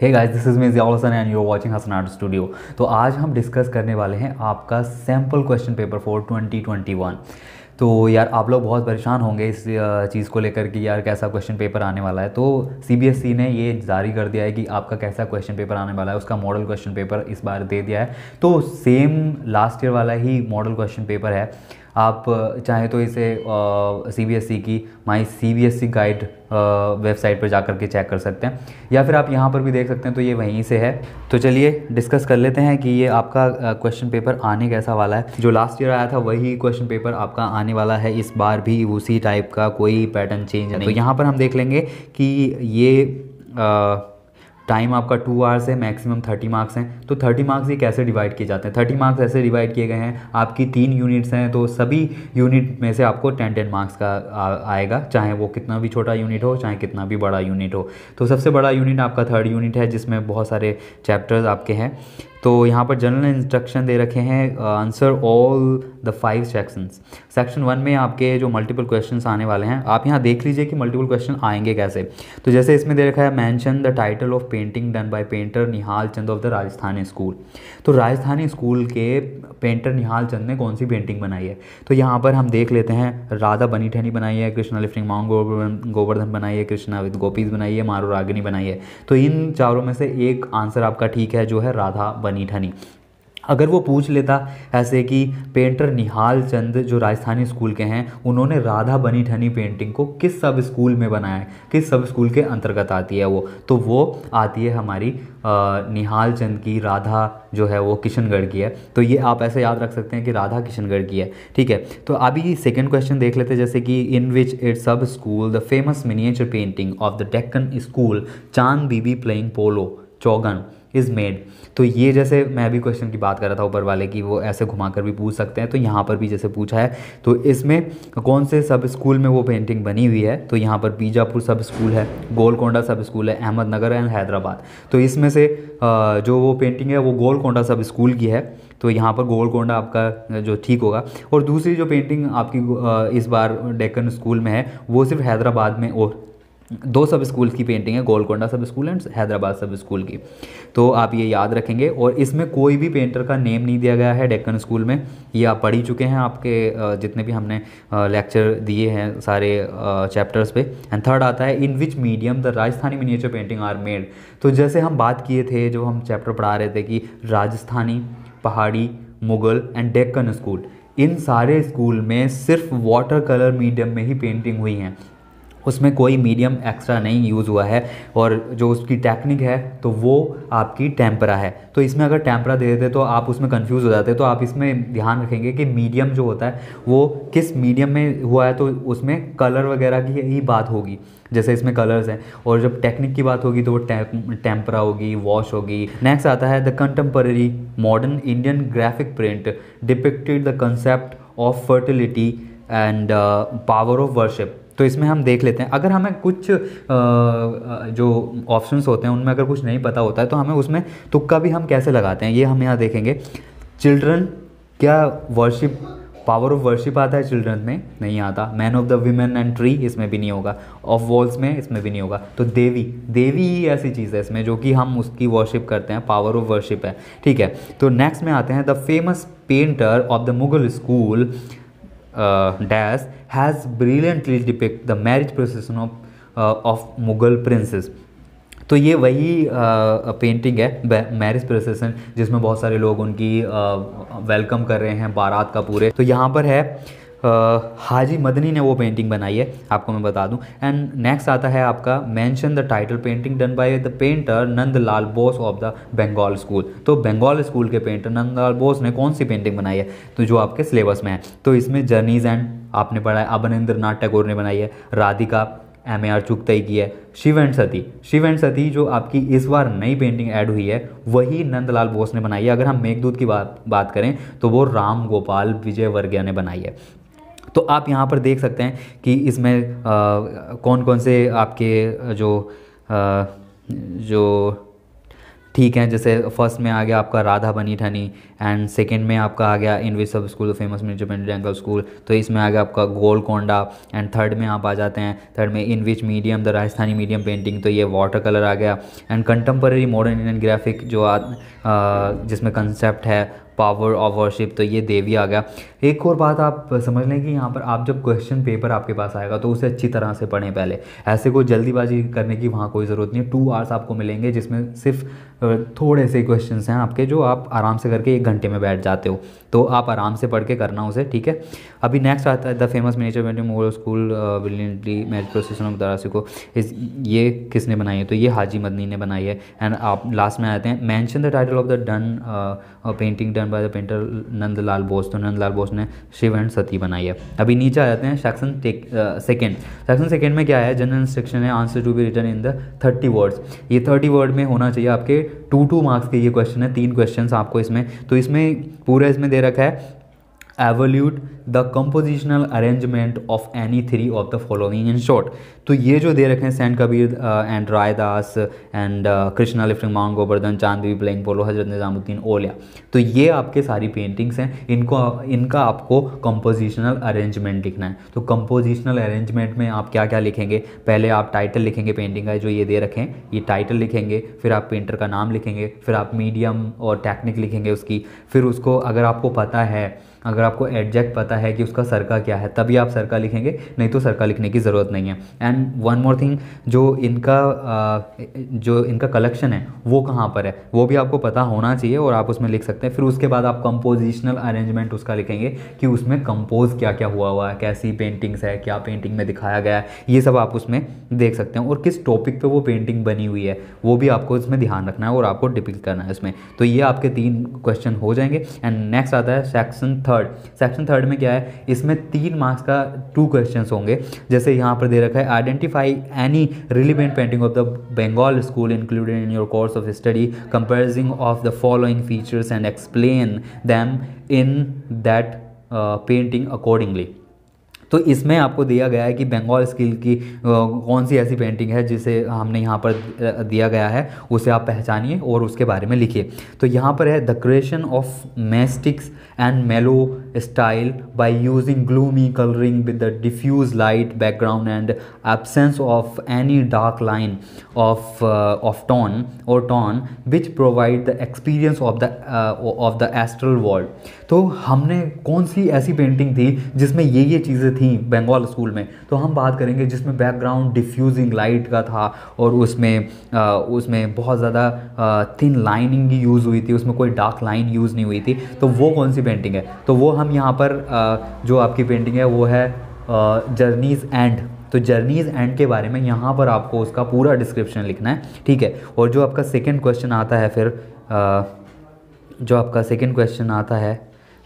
Hey guys this is Zia Hasan and you are watching Hasan art studio तो आज हम discuss करने वाले हैं आपका सैम्पल क्वेश्चन पेपर फॉर 2021 तो यार आप लोग बहुत परेशान होंगे इस चीज़ को लेकर कि यार कैसा क्वेश्चन पेपर आने वाला है तो सी e ने ये जारी कर दिया है कि आपका कैसा क्वेश्चन पेपर आने वाला है उसका मॉडल क्वेश्चन पेपर इस बार दे दिया है तो सेम लास्ट ईयर वाला ही मॉडल क्वेश्चन पेपर है आप चाहें तो इसे सी बी एस ई की my C B S E guide website पर जा कर के चेक कर सकते हैं या फिर आप यहाँ पर भी देख सकते हैं तो ये वहीं से है तो चलिए डिस्कस कर लेते हैं कि ये आपका क्वेश्चन पेपर आने कैसा वाला है जो लास्ट ईयर आया था वही क्वेश्चन पेपर आपका आने वाला है इस बार भी उसी टाइप का कोई पैटर्न अच्छा, चेंज नहीं तो यहाँ पर हम देख लेंगे कि ये आ, टाइम आपका टू आवर्स है मैक्सिमम थर्टी मार्क्स हैं तो थर्टी मार्क्स ये कैसे डिवाइड किए जाते हैं थर्टी मार्क्स ऐसे डिवाइड किए गए हैं आपकी तीन यूनिट्स हैं तो सभी यूनिट में से आपको टेन टेन मार्क्स का आएगा चाहे वो कितना भी छोटा यूनिट हो चाहे कितना भी बड़ा यूनिट हो तो सबसे बड़ा यूनिट आपका थर्ड यूनिट है जिसमें बहुत सारे चैप्टर्स आपके हैं तो यहाँ पर जनरल इंस्ट्रक्शन दे रखे हैं answer all the five sections section one में आपके जो मल्टीपल क्वेश्चंस आने वाले हैं आप यहाँ देख लीजिए कि मल्टीपल क्वेश्चन आएंगे कैसे तो जैसे इसमें दे रखा है mention the title of painting done by painter Nihal Chand of the Rajasthani school तो राजस्थानी स्कूल के पेंटर निहाल चंद ने कौन सी पेंटिंग बनाई है तो यहाँ पर हम देख लेते हैं राधा बनी ठहनी बनाई है कृष्णा लिफ्टिंग माउंट गोवर्धन बनाई है कृष्णा विद गोपीज बनाई है मारो रागिनी बनाई है तो इन चारों में से एक आंसर आपका ठीक है जो है राधा बनी ठनी अगर वो पूछ लेता ऐसे कि पेंटर निहाल चंद जो राजस्थानी स्कूल के हैं उन्होंने राधा बनी ठनी पेंटिंग को किस सब स्कूल में बनाया है किस सब स्कूल के अंतर्गत आती है वो तो वो आती है हमारी निहाल चंद की राधा जो है वो किशनगढ़ की है तो ये आप ऐसे याद रख सकते हैं कि राधा किशनगढ़ की है ठीक है तो अभी सेकेंड क्वेश्चन देख लेते हैं जैसे कि in which it sub school the famous miniature painting of the Deccan school Chand Bibi playing polo chaugan is made तो ये जैसे मैं भी क्वेश्चन की बात कर रहा था ऊपर वाले की वो ऐसे घुमा कर भी पूछ सकते हैं तो यहाँ पर भी जैसे पूछा है तो इसमें कौन से सब स्कूल में वो पेंटिंग बनी हुई है तो यहाँ पर बीजापुर सब स्कूल है गोलकोंडा सब स्कूल है अहमदनगर एंड हैदराबाद तो इसमें से जो वो पेंटिंग है वो गोलकोंडा सब स्कूल की है तो यहाँ पर गोलकोंडा आपका जो ठीक होगा और दूसरी जो पेंटिंग आपकी इस बार डेकन स्कूल में है वो सिर्फ हैदराबाद में और दो सब स्कूल की पेंटिंग है गोलकोंडा सब स्कूल एंड हैदराबाद सब स्कूल की तो आप ये याद रखेंगे और इसमें कोई भी पेंटर का नेम नहीं दिया गया है डेक्कन स्कूल में ये आप पढ़ ही चुके हैं आपके जितने भी हमने लेक्चर दिए हैं सारे चैप्टर्स पे एंड थर्ड आता है in which medium the Rajasthani miniature painting are made तो जैसे हम बात किए थे जो हम चैप्टर पढ़ा रहे थे कि राजस्थानी पहाड़ी मुगल एंड डेक्कन स्कूल इन सारे स्कूल में सिर्फ वाटर कलर मीडियम में ही पेंटिंग हुई हैं उसमें कोई मीडियम एक्स्ट्रा नहीं यूज़ हुआ है और जो उसकी टेक्निक है तो वो आपकी टेम्परा है तो इसमें अगर टेम्परा दे देते तो आप उसमें कन्फ्यूज़ हो जाते तो आप इसमें ध्यान रखेंगे कि मीडियम जो होता है वो किस मीडियम में हुआ है तो उसमें कलर वगैरह की ही बात होगी जैसे इसमें कलर्स हैं और जब टेक्निक की बात होगी तो वो टेम्परा होगी वॉश होगी नेक्स्ट आता है the contemporary modern Indian graphic print depicted the concept of fertility and power of worship तो इसमें हम देख लेते हैं अगर हमें कुछ जो ऑप्शंस होते हैं उनमें अगर कुछ नहीं पता होता है तो हमें उसमें तुक्का भी हम कैसे लगाते हैं ये हम यहाँ देखेंगे चिल्ड्रन क्या वर्शिप पावर ऑफ वर्शिप आता है चिल्ड्रन में नहीं आता man of the women and tree इसमें भी नहीं होगा ऑफ वॉल्स में इसमें भी नहीं होगा तो देवी देवी ही ऐसी चीज़ है इसमें जो कि हम उसकी वर्शिप करते हैं पावर ऑफ वर्शिप है ठीक है तो नेक्स्ट में आते हैं the famous painter of the Mughal school dash has brilliantly depict the marriage procession of of Mughal princes. तो ये वही आ, पेंटिंग है मैरिज प्रोसेसन जिसमें बहुत सारे लोग उनकी आ, वेलकम कर रहे हैं बारात का पूरे तो यहाँ पर है हाजी मदनी ने वो पेंटिंग बनाई है आपको मैं बता दूं एंड नेक्स्ट आता है आपका mention the title painting done by the painter Nandlal Bose of the Bengal school तो बंगाल स्कूल के पेंटर नंदलाल बोस ने कौन सी पेंटिंग बनाई है तो जो आपके सिलेबस में है तो इसमें जर्नीज एंड आपने पढ़ा है अबनिंद्र नाथ टैगोर ने बनाई है Radhika M A R Chughtai की है शिव एंड सती शिव एंड सती जो आपकी इस बार नई पेंटिंग ऐड हुई है वही नंदलाल बोस ने बनाई है अगर हम मेघदूत की बात बात करें तो वो राम गोपाल विजय वर्गिया ने बनाई है तो आप यहाँ पर देख सकते हैं कि इसमें आ, कौन कौन से आपके जो आ, जो ठीक हैं जैसे फर्स्ट में आ गया आपका राधा बनी ठनी एंड सेकंड में आपका आ गया इनवी सब school famous municipal angle school तो इसमें आ गया आपका गोलकोंडा एंड थर्ड में आप आ जाते हैं थर्ड में in which medium the Rajasthani medium painting तो ये वाटर कलर आ गया and contemporary modern Indian graphic जो आ, जिसमें कंसेप्ट है पावर ऑफ वर्शिप तो ये देवी आ गया एक और बात आप समझ लें कि यहाँ पर आप जब क्वेश्चन पेपर आपके पास आएगा तो उसे अच्छी तरह से पढ़ें पहले ऐसे कोई जल्दीबाजी करने की वहाँ कोई ज़रूरत नहीं है टू आवर्स आपको मिलेंगे जिसमें सिर्फ थोड़े से क्वेश्चन हैं आपके जो आप आराम से करके एक घंटे में बैठ जाते हो तो आप आराम से पढ़ के करना उसे ठीक है अभी नेक्स्ट आता है the famous major medium old school brilliantly merit process of दरासी को इस ये किसने बनाई है तो ये हाजी मदनी ने बनाई है एंड आप लास्ट में आते हैं mention the title of the done painting done by the painter Nandlal Bose तो नंदलाल बोस उसने शिव एंड सती बनाई है अभी नीचे आ जाते हैं सेक्शन सेकेंड सेक्शन सेकेंड में क्या है जनरल इंस्ट्रक्शन है answer to be written in the thirty words ये थर्टी वर्ड में होना चाहिए आपके टू टू मार्क्स के ये क्वेश्चन है तीन क्वेश्चन आपको इसमें तो इसमें पूरा इसमें दे रखा है evaluate the compositional arrangement of any three of the following in short तो ये जो दे रखे हैं सैन Kabir and Raidas and Krishna lifting mount Govardhan चांदवी playing पोलो हजरत निज़ामुद्दीन ओलिया तो ये आपके सारी पेंटिंग्स हैं इनको इनका आपको कंपोजिशनल अरेंजमेंट लिखना है तो कंपोजिशनल अरेंजमेंट में आप क्या क्या लिखेंगे पहले आप टाइटल लिखेंगे पेंटिंग का जो ये दे रखें ये टाइटल लिखेंगे फिर आप पेंटर का नाम लिखेंगे फिर आप मीडियम और टेक्निक लिखेंगे उसकी फिर उसको अगर आपको पता है अगर आपको एडजैक्ट पता है कि उसका सरका क्या है तभी आप सरका लिखेंगे नहीं तो सरका लिखने की ज़रूरत नहीं है एंड वन मोर थिंग जो इनका जो इनका कलेक्शन है वो कहाँ पर है वो भी आपको पता होना चाहिए और आप उसमें लिख सकते हैं फिर उसके बाद आप कंपोजिशनल अरेंजमेंट उसका लिखेंगे कि उसमें कंपोज क्या क्या हुआ हुआ है कैसी पेंटिंग्स है क्या पेंटिंग में दिखाया गया है ये सब आप उसमें देख सकते हैं और किस टॉपिक पर वो पेंटिंग बनी हुई है वो भी आपको इसमें ध्यान रखना है और आपको डिपिक्ट करना है इसमें तो ये आपके तीन क्वेश्चन हो जाएंगे एंड नेक्स्ट आता है सेक्शन थर्ड सेक्शन थर्ड में क्या है इसमें तीन मार्क्स का टू क्वेश्चन होंगे जैसे यहाँ पर दे रखा है identify any relevant painting of the Bengal school included in your course of study comprising of the following features and explain them in that painting accordingly तो इसमें आपको दिया गया है कि बंगाल स्किल की कौन सी ऐसी पेंटिंग है जिसे हमने यहाँ पर दिया गया है उसे आप पहचानिए और उसके बारे में लिखिए तो यहाँ पर है the creation of mystics and mellow style by using gloomy colouring with the diffuse light background and absence of any dark line of of tone और tone which provide the experience of the of the astral world तो हमने कौन सी ऐसी painting थी जिसमें ये ये चीज़ें थी बंगाल स्कूल में तो हम बात करेंगे जिसमें बैकग्राउंड डिफ्यूजिंग लाइट का था और उसमें आ, उसमें बहुत ज़्यादा थिन लाइनिंग ही यूज़ हुई थी उसमें कोई डार्क लाइन यूज़ नहीं हुई थी तो वो कौन सी पेंटिंग है तो वो हम यहाँ पर आ, जो आपकी पेंटिंग है वो है जर्नीज एंड तो जर्नीज एंड के बारे में यहाँ पर आपको उसका पूरा डिस्क्रिप्शन लिखना है ठीक है और जो आपका सेकेंड क्वेश्चन आता है फिर आ, जो आपका सेकेंड क्वेश्चन आता है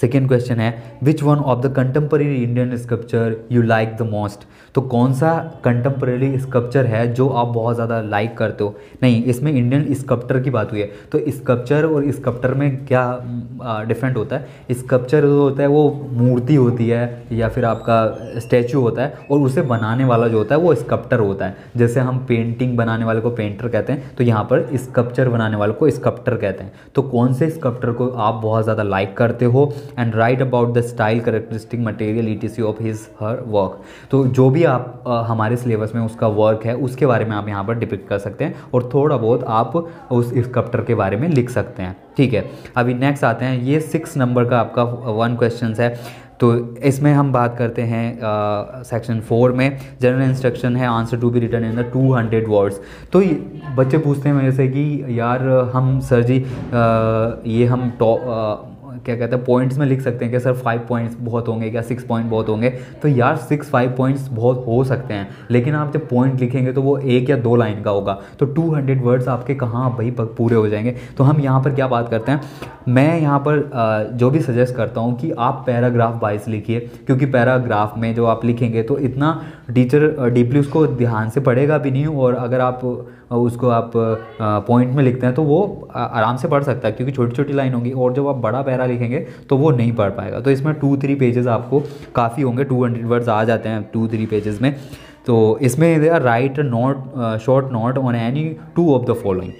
सेकेंड क्वेश्चन है which one of the contemporary Indian sculpture you like the most तो कौन सा कंटेम्प्रेरी स्कल्पचर है जो आप बहुत ज़्यादा लाइक करते हो नहीं इसमें इंडियन स्कल्पचर की बात हुई है तो स्कल्पचर और स्कल्पचर में क्या डिफरेंट होता है स्कल्पचर जो होता है वो मूर्ति होती है या फिर आपका स्टैचू होता है और उसे बनाने वाला जो होता है वो स्कल्पचर होता है जैसे हम पेंटिंग बनाने वाले को पेंटर कहते हैं तो यहाँ पर स्कल्पचर बनाने वाले को स्कल्पचर कहते हैं तो कौन से स्कल्पचर को आप बहुत ज़्यादा लाइक करते हो and write about the style characteristic material ई ऑफ हिज हर वर्क तो जो भी आप आ, हमारे सिलेबस में उसका वर्क है उसके बारे में आप यहाँ पर डिपिक्ट कर सकते हैं और थोड़ा बहुत आप उस स्कप्टर के बारे में लिख सकते हैं ठीक है अभी नेक्स्ट आते हैं ये सिक्स नंबर का आपका वन क्वेश्चन है तो इसमें हम बात करते हैं सेक्शन फोर में जनरल इंस्ट्रक्शन है answer to be written in the two hundred words तो बच्चे पूछते हैं मेरे से कि यार हम सर जी आ, ये हम टॉप क्या कहते हैं पॉइंट्स में लिख सकते हैं कि सर फाइव पॉइंट्स बहुत होंगे क्या सिक्स पॉइंट बहुत होंगे तो यार सिक्स फाइव पॉइंट्स बहुत हो सकते हैं लेकिन आप जब पॉइंट लिखेंगे तो वो एक या दो लाइन का होगा तो टू हंड्रेड वर्ड्स आपके कहाँ भाई पूरे हो जाएंगे तो हम यहाँ पर क्या बात करते हैं मैं यहाँ पर जो भी सजेस्ट करता हूँ कि आप पैराग्राफ वाइज लिखिए क्योंकि पैराग्राफ में जो आप लिखेंगे तो इतना टीचर डीपली उसको ध्यान से पढ़ेगा भी नहीं और अगर आप उसको आप पॉइंट में लिखते हैं तो वो आराम से पढ़ सकता है क्योंकि छोटी छोटी लाइन होगी और जब आप बड़ा पैरा लिखेंगे तो वो नहीं पढ़ पाएगा तो इसमें टू थ्री पेजेस आपको काफ़ी होंगे टू हंड्रेड वर्ड्स आ जाते हैं टू थ्री पेजेस में तो इसमें write note short note on any two of the following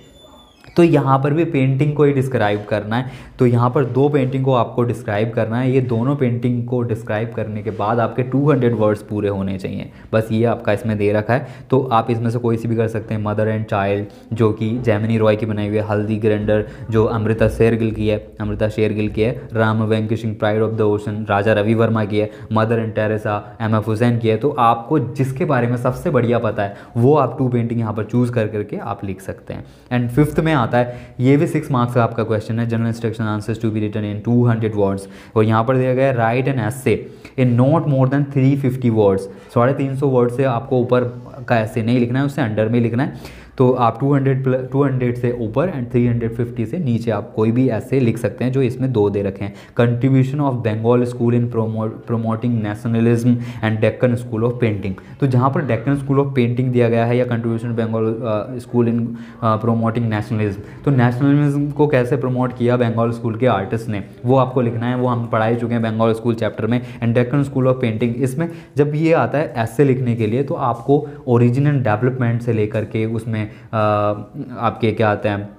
तो यहाँ पर भी पेंटिंग को ही डिस्क्राइब करना है तो यहाँ पर दो पेंटिंग को आपको डिस्क्राइब करना है ये दोनों पेंटिंग को डिस्क्राइब करने के बाद आपके 200 वर्ड्स पूरे होने चाहिए बस ये आपका इसमें दे रखा है तो आप इसमें से कोई सी भी कर सकते हैं मदर एंड चाइल्ड जो कि जैमिनी रॉय की बनाई हुई है हल्दी ग्रेंडर जो अमृता शेरगिल की है अमृता शेरगिल की है Ram Singh pride of the ocean Raja Ravi Varma की है mother and Teresa M F Husain की है तो आपको जिसके बारे में सबसे बढ़िया पता है वो आप टू पेंटिंग यहाँ पर चूज़ कर करके आप लिख सकते हैं एंड फिफ्थ में आता है ये भी सिक्स मार्क्स का आपका क्वेश्चन है general instruction answers to be written in two hundred words और यहाँ पर दिया गया write answers in not more than three fifty words साढ़े तीन सौ वर्ड से आपको ऊपर का ऐसे नहीं लिखना है उससे अंडर में लिखना है तो आप 200 प्लस 200 से ऊपर एंड 350 से नीचे आप कोई भी ऐसे लिख सकते हैं जो इसमें दो दे रखे हैं contribution of Bengal school in promoting nationalism and Deccan school of painting तो जहाँ पर डेक्कन स्कूल ऑफ पेंटिंग दिया गया है या contribution Bengal school in promoting nationalism तो नेशनलिज्म को कैसे प्रमोट किया बंगाल स्कूल के आर्टिस्ट ने वो आपको लिखना है वो हम पढ़ाई चुके हैं बंगाल स्कूल चैप्टर में and Deccan school of painting इसमें जब ये आता है ऐसे लिखने के लिए तो आपको ओरिजिनल डेवलपमेंट से लेकर के उसमें आपके क्या आते हैं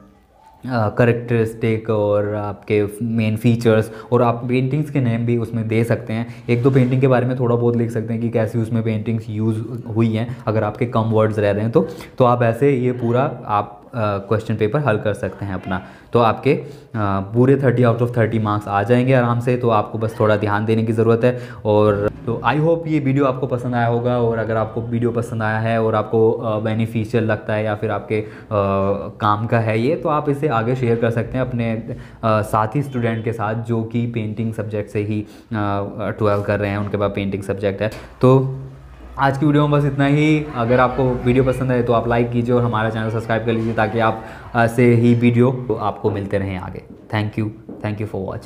करेक्टरिस्टिक uh, और आपके मेन फीचर्स और आप पेंटिंग्स के नेम भी उसमें दे सकते हैं एक दो पेंटिंग के बारे में थोड़ा बहुत लिख सकते हैं कि कैसी उसमें पेंटिंग्स यूज़ हुई हैं अगर आपके कम वर्ड्स रह रहे हैं तो तो आप ऐसे ये पूरा आप क्वेश्चन uh, पेपर हल कर सकते हैं अपना तो आपके uh, पूरे thirty out of thirty marks आ जाएंगे आराम से तो आपको बस थोड़ा ध्यान देने की ज़रूरत है और तो आई होप ये वीडियो आपको पसंद आया होगा और अगर आपको वीडियो पसंद आया है और आपको बेनिफिशियल लगता है या फिर आपके काम का है ये तो आप इसे आगे शेयर कर सकते हैं अपने साथी स्टूडेंट के साथ जो कि पेंटिंग सब्जेक्ट से ही ट्वेल्व कर रहे हैं उनके पास पेंटिंग सब्जेक्ट है तो आज की वीडियो में बस इतना ही अगर आपको वीडियो पसंद आए तो आप लाइक कीजिए और हमारा चैनल सब्सक्राइब कर लीजिए ताकि आप ऐसे ही वीडियो तो आपको मिलते रहें आगे thank you thank you for watching